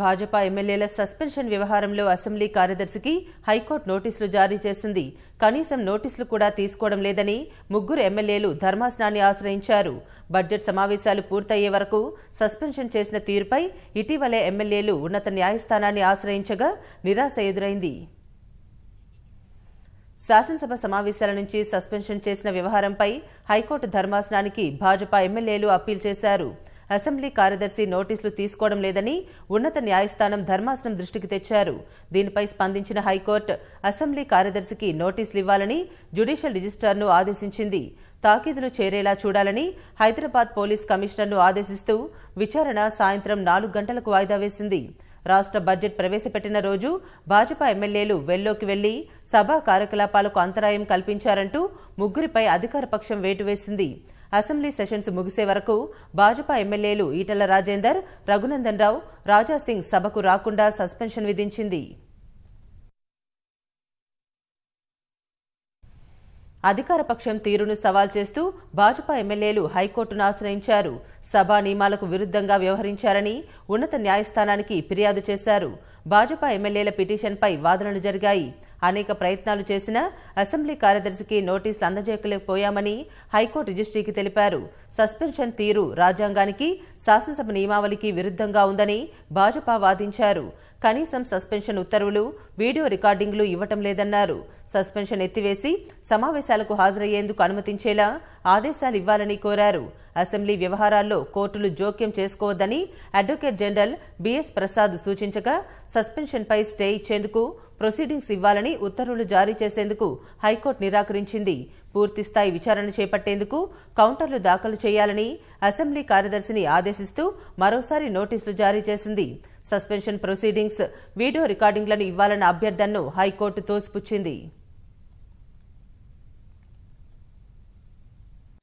భాజపా ఎమ్మెల్యేల సస్పెన్షన్ వ్యవహారంలో assembly కార్యదర్శికి high court నోటీసులు జారీ చేసింది కనీసం నోటీసులు కూడా తీసుకోవడం లేదని ముగ్గురు ఎమ్మెల్యేలు ధర్మాసనాన్ని ఆశ్రయించారు బడ్జెట్ సమావేశాలు పూర్తయ్యే వరకు సస్పెన్షన్ చేసిన తీరుపై ఇటీవలే ఎమ్మెల్యేలు ఉన్నత న్యాయస్థానాన్ని ఆశ్రయించగా నిరాశ ఎదురైంది శాసనసభ సమావేశాల నుంచి సస్పెన్షన్ చేసిన వ్యవహారంపై హైకోర్టు ధర్మాసనానికి భాజపా ఎమ్మెల్యేలు అప్పీల్ చేశారు అసెంబ్లీ కార్యదర్శి నోటీసులు తీసుకోవడం లేదని ఉన్నత న్యాయస్థానం ధర్మాసనం దృష్టికి తెచ్చారు దీనిపై స్పందించిన హైకోర్టు అసెంబ్లీ కార్యదర్శికి నోటీసులు ఇవ్వాలని జ్యుడిషియల్ రిజిస్టార్ను ఆదేశించింది తాకీదులు చేరేలా చూడాలని హైదరాబాద్ పోలీస్ కమిషనర్ను ఆదేశిస్తూ విచారణ సాయంత్రం నాలుగు గంటలకు వాయిదా వేసింది రాష్ట్ర బడ్జెట్ ప్రవేశపెట్టిన రోజు భాజపా ఎమ్మెల్యేలు వెల్లోకి వెళ్లి సభా కార్యకలాపాలకు అంతరాయం కల్పించారంటూ ముగ్గురిపై అధికార పక్షం వేటు వేసింది అసెంబ్లీ సెషన్స్ ముగిసే వరకు భాజపా ఎమ్మెల్యేలు ఈటల రాజేందర్ రఘునందన్ రావు రాజాసింగ్ సభకు రాకుండా సస్పెన్షన్ విధించింది అధికారపక్షం తీరును సవాల్ చేస్తూ భాజపా ఎమ్మెల్యేలు హైకోర్టును ఆశ్రయించారు సభా నియమాలకు విరుద్ధంగా వ్యవహరించారని ఉన్నత న్యాయస్థానానికి ఫిర్యాదు చేశారు భాజపా ఎమ్మెల్యేల పిటిషన్పై వాదనలు జరిగాయి అనేక ప్రయత్నాలు చేసినా అసెంబ్లీ కార్యదర్శికి నోటీసులు అందజేయలేకపోయామని హైకోర్టు రిజిస్ట్రీకి తెలిపారు సస్పెన్షన్ తీరు రాజ్యాంగానికి శాసనసభ నియమావళికి విరుద్ధంగా ఉందని భాజపా వాదించారు కనీసం సస్పెన్షన్ ఉత్తర్వులు వీడియో రికార్డింగ్లు ఇవ్వటం లేదన్నారు సస్పెన్షన్ ఎత్తివేసి సమావేశాలకు హాజరయ్యేందుకు అనుమతించేలా ఆదేశాలు ఇవ్వాలని కోరారు అసెంబ్లీ వ్యవహారాల్లో కోర్టులు జోక్యం చేసుకోవద్దని అడ్వకేట్ జనరల్ బీఎస్ ప్రసాద్ సూచించగా సస్పెన్షన్పై స్టే ఇచ్చేందుకు ప్రొసీడింగ్స్ ఇవ్వాలని ఉత్తర్వులు జారీ చేసేందుకు హైకోర్టు నిరాకరించింది పూర్తిస్థాయి విచారణ చేపట్టేందుకు కౌంటర్లు దాఖలు చేయాలని అసెంబ్లీ కార్యదర్శిని ఆదేశిస్తూ మరోసారి నోటీసులు జారీ చేసింది సస్పెన్షన్ ప్రొసీడింగ్స్ వీడియో రికార్డింగ్లను ఇవ్వాలన్న అభ్యర్థనను హైకోర్టు తోసిపుచ్చింది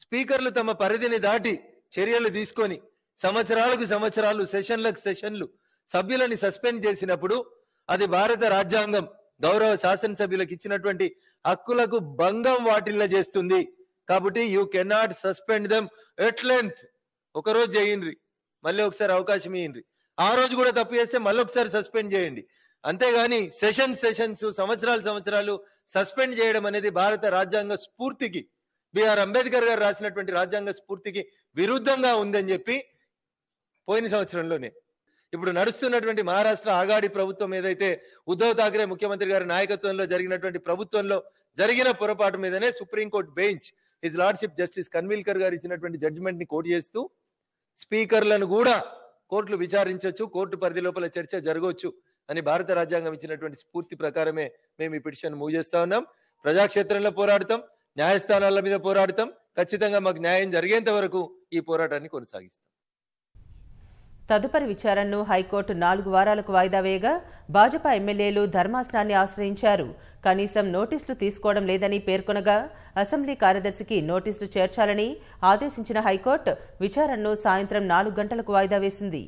స్పీకర్లు తమ పరిధిని దాటి చర్యలు తీసుకొని సంవత్సరాలకు సంవత్సరాలు సెషన్లకు సెషన్లు సభ్యులని సస్పెండ్ చేసినప్పుడు అది భారత రాజ్యాంగం గౌరవ శాసనసభ్యులకు ఇచ్చినటువంటి హక్కులకు భంగం వాటిల్ల చేస్తుంది కాబట్టి you cannot suspend them at length ఒకరోజు చేయండి మళ్ళీ ఒకసారి అవకాశం ఇయ్యండి ఆ రోజు కూడా తప్పు చేస్తే మళ్ళీ ఒకసారి సస్పెండ్ చేయండి అంతేగాని సెషన్ సెషన్స్ సంవత్సరాలు సంవత్సరాలు సస్పెండ్ చేయడం అనేది భారత రాజ్యాంగ స్ఫూర్తికి బిఆర్ అంబేద్కర్ గారు రాసినటువంటి రాజ్యాంగ స్ఫూర్తికి విరుద్ధంగా ఉందని చెప్పి పోయిన సంవత్సరంలోనే ఇప్పుడు నడుస్తున్నటువంటి మహారాష్ట్ర ఆగాడి ప్రభుత్వం ఏదైతే ఉద్ధవ్ థాక్రే ముఖ్యమంత్రి గారి నాయకత్వంలో జరిగినటువంటి ప్రభుత్వంలో జరిగిన పొరపాటు మీదనే supreme court bench his lordship justice Khanwilkar గారు ఇచ్చినటువంటి జడ్జిమెంట్ ని కోర్టు చేస్తూ స్పీకర్లను కూడా కోర్టులు విచారించవచ్చు కోర్టు పరిధి లోపల చర్చ జరగవచ్చు అని భారత రాజ్యాంగం ఇచ్చినటువంటి స్ఫూర్తి ప్రకారమే మేము ఈ పిటిషన్ మూవ్ చేస్తా ఉన్నాం ప్రజాక్షేత్రంలో పోరాడతాం న్యాయస్థానాల మీద పోరాడతాం ఖచ్చితంగా మాకు న్యాయం జరిగేంత వరకు ఈ పోరాటాన్ని కొనసాగిస్తాం తదుపరి విచారణను హైకోర్టు నాలుగు వారాలకు వాయిదా వేయగా భాజపా ఎమ్మెల్యేలు ధర్మాసనాన్ని ఆశ్రయించారు కనీసం నోటీసులు తీసుకోవడం లేదని పేర్కొనగా అసెంబ్లీ కార్యదర్శికి నోటీసులు చేర్చాలని ఆదేశించిన హైకోర్టు విచారణను సాయంత్రం నాలుగు గంటలకు వాయిదా వేసింది